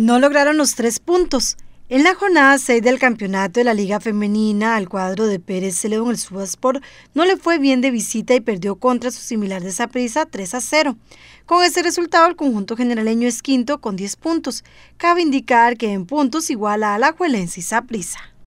No lograron los tres puntos. En la jornada 6 del campeonato de la Liga Femenina, al cuadro de Pérez Celedón, el Subasport, no le fue bien de visita y perdió contra su similar de Saprissa 3 a 0. Con ese resultado, el conjunto generaleño es quinto con 10 puntos. Cabe indicar que en puntos iguala a la y Saprissa.